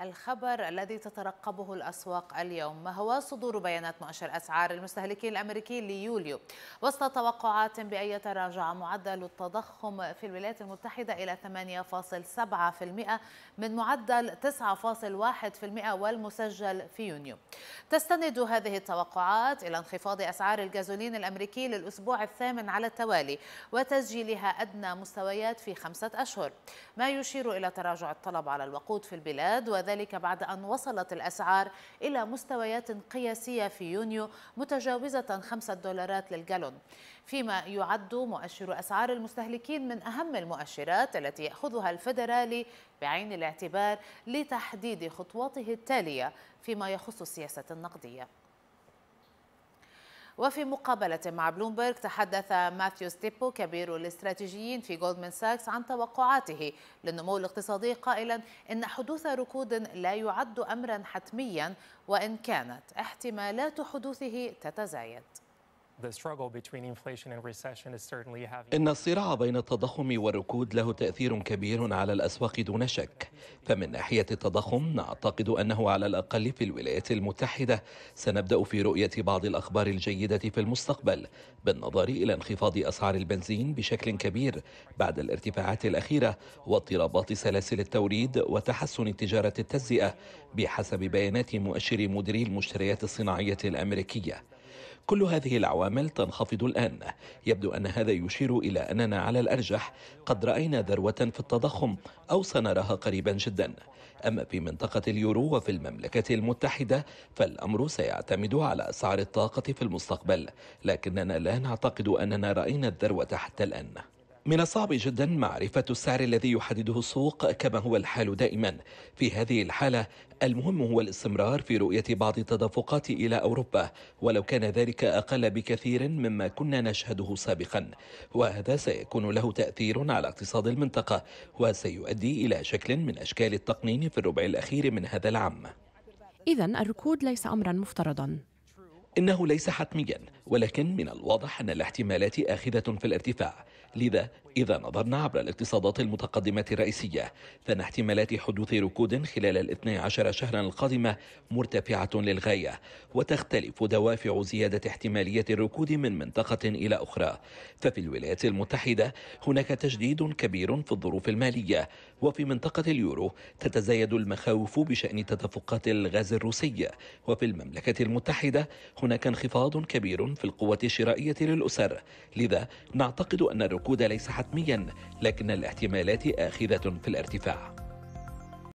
الخبر الذي تترقبه الأسواق اليوم هو صدور بيانات مؤشر أسعار المستهلكين الأمريكي ليوليو وسط توقعات بأن يتراجع معدل التضخم في الولايات المتحدة إلى 8.7% من معدل 9.1% والمسجل في يونيو تستند هذه التوقعات إلى انخفاض أسعار الجازولين الأمريكي للأسبوع الثامن على التوالي وتسجيلها أدنى مستويات في خمسة أشهر ما يشير إلى تراجع الطلب على الوقود في البلاد وذلك بعد أن وصلت الأسعار إلى مستويات قياسية في يونيو متجاوزة 5 دولارات للجالون فيما يعد مؤشر أسعار المستهلكين من أهم المؤشرات التي يأخذها الفدرالي بعين الاعتبار لتحديد خطواته التالية فيما يخص السياسة النقدية وفي مقابلة مع بلومبرغ تحدث ماثيو ستيبو كبير الاستراتيجيين في جولدمان ساكس عن توقعاته للنمو الاقتصادي قائلا إن حدوث ركود لا يعد أمرا حتميا وإن كانت احتمالات حدوثه تتزايد إن الصراع بين التضخم والركود له تأثير كبير على الأسواق دون شك فمن ناحية التضخم نعتقد أنه على الأقل في الولايات المتحدة سنبدأ في رؤية بعض الأخبار الجيدة في المستقبل بالنظر إلى انخفاض أسعار البنزين بشكل كبير بعد الارتفاعات الأخيرة واضطرابات سلاسل التوريد وتحسن تجارة التجزئة بحسب بيانات مؤشر مديري المشتريات الصناعية الأمريكية كل هذه العوامل تنخفض الآن يبدو أن هذا يشير إلى أننا على الأرجح قد رأينا ذروة في التضخم أو سنراها قريبا جدا أما في منطقة اليورو وفي المملكة المتحدة فالأمر سيعتمد على أسعار الطاقة في المستقبل لكننا لا نعتقد أننا رأينا الذروة حتى الآن من الصعب جدا معرفة السعر الذي يحدده السوق كما هو الحال دائما في هذه الحالة المهم هو الاستمرار في رؤية بعض التدفقات إلى أوروبا ولو كان ذلك أقل بكثير مما كنا نشهده سابقا وهذا سيكون له تأثير على اقتصاد المنطقة وسيؤدي إلى شكل من أشكال التقنين في الربع الأخير من هذا العام إذا الركود ليس أمرا مفترضا إنه ليس حتميا ولكن من الواضح أن الاحتمالات آخذة في الارتفاع لذا إذا نظرنا عبر الاقتصادات المتقدمة الرئيسية فإن احتمالات حدوث ركود خلال الاثني عشر شهرا القادمة مرتفعة للغاية وتختلف دوافع زيادة احتمالية الركود من منطقة إلى أخرى ففي الولايات المتحدة هناك تجديد كبير في الظروف المالية وفي منطقة اليورو تتزايد المخاوف بشأن تدفقات الغاز الروسي وفي المملكة المتحدة هناك انخفاض كبير في القوة الشرائية للأسر لذا نعتقد أن الركود ليس حتميا لكن الاحتمالات آخذة في الارتفاع